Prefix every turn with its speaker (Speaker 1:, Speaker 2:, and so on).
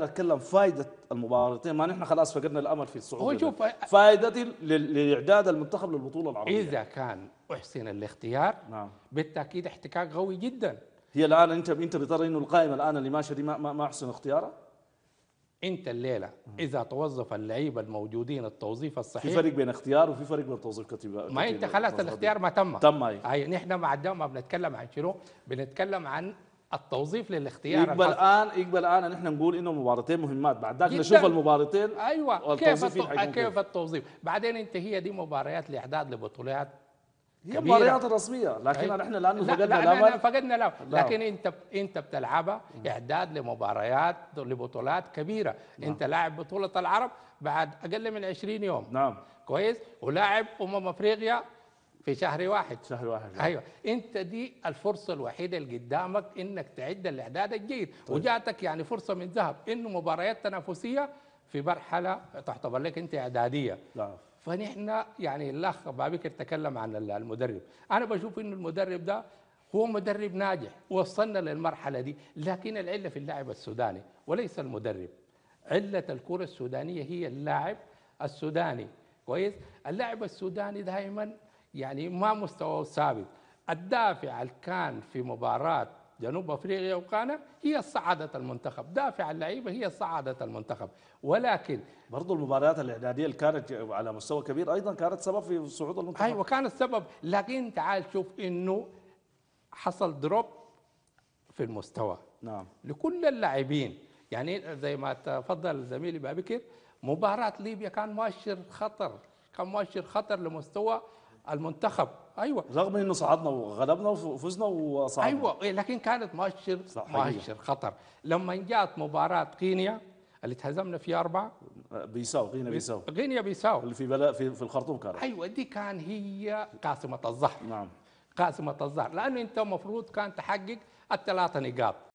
Speaker 1: اتكلم فائده المباراتين ما نحن خلاص فقدنا الامل في الصعود هو شوف فائدتي لاعداد المنتخب للبطوله العربيه اذا كان احسن الاختيار نعم بالتاكيد احتكاك قوي جدا هي الان انت انت بترى انه القائمه الان اللي ماشيه دي ما ما احسن اختيارها انت الليله اذا توظف اللعيبه الموجودين التوظيف الصحيح في فرق بين اختيار وفي فرق بين توظيف كتيبه ما انت خلاص الاختيار ما تم تم اي
Speaker 2: نحن مع ما بنتكلم عن شنو بنتكلم عن التوظيف للاختيار يقبل
Speaker 1: الآن يقبل الآن نحن نقول إنه مباراتين مهمات بعد ذلك نشوف المباراتين
Speaker 2: أيوة كيف كيف التوظيف بعدين أنت هي دي مباريات لإعداد لبطولات
Speaker 1: هي مباريات رسميه لكن نحن احنا لانه لا فقدنا الامل لا فقدنا
Speaker 2: الامل لكن انت انت بتلعبها اعداد لمباريات لبطولات كبيره نعم. انت لاعب بطوله العرب بعد اقل من 20 يوم نعم كويس ولاعب امم افريقيا في شهر واحد شهر واحد ايوه انت دي الفرصه الوحيده اللي قدامك انك تعد الاعداد الجيد طيب. وجاتك يعني فرصه من ذهب انه مباريات تنافسيه في مرحله تعتبر لك انت اعداديه نعم فنحن يعني الاخ بابكر تكلم عن المدرب انا بشوف انه المدرب ده هو مدرب ناجح وصلنا للمرحله دي لكن العله في اللاعب السوداني وليس المدرب عله الكره السودانيه هي اللاعب السوداني كويس اللاعب السوداني دائما يعني ما مستواه ثابت الدافع اللي كان في مباراه جنوب افريقيا وغانا هي صعدت المنتخب دافع اللعيبه هي صعدت المنتخب ولكن برضو المباريات الاعداديه اللي كانت على مستوى كبير ايضا كانت سبب في صعود المنتخب ايوه كانت سبب لكن تعال شوف انه حصل دروب في المستوى نعم لكل اللاعبين يعني زي ما تفضل زميلي بابكر مباراه ليبيا كان مؤشر خطر كان مؤشر خطر لمستوى المنتخب ايوه رغم انه صعدنا وغلبنا وفزنا وصعدنا ايوه لكن كانت مؤشر مؤشر خطر لما جاءت مباراه غينيا اللي تهزمنا فيها أربعة بيساو غينيا بيساو غينيا بيساو اللي في بلاء في, في الخرطوم كانت أيوة دي كان هي قاسمة الظهر نعم قاسمة الظهر لأنه أنت المفروض كان تحقق الثلاثة نقاط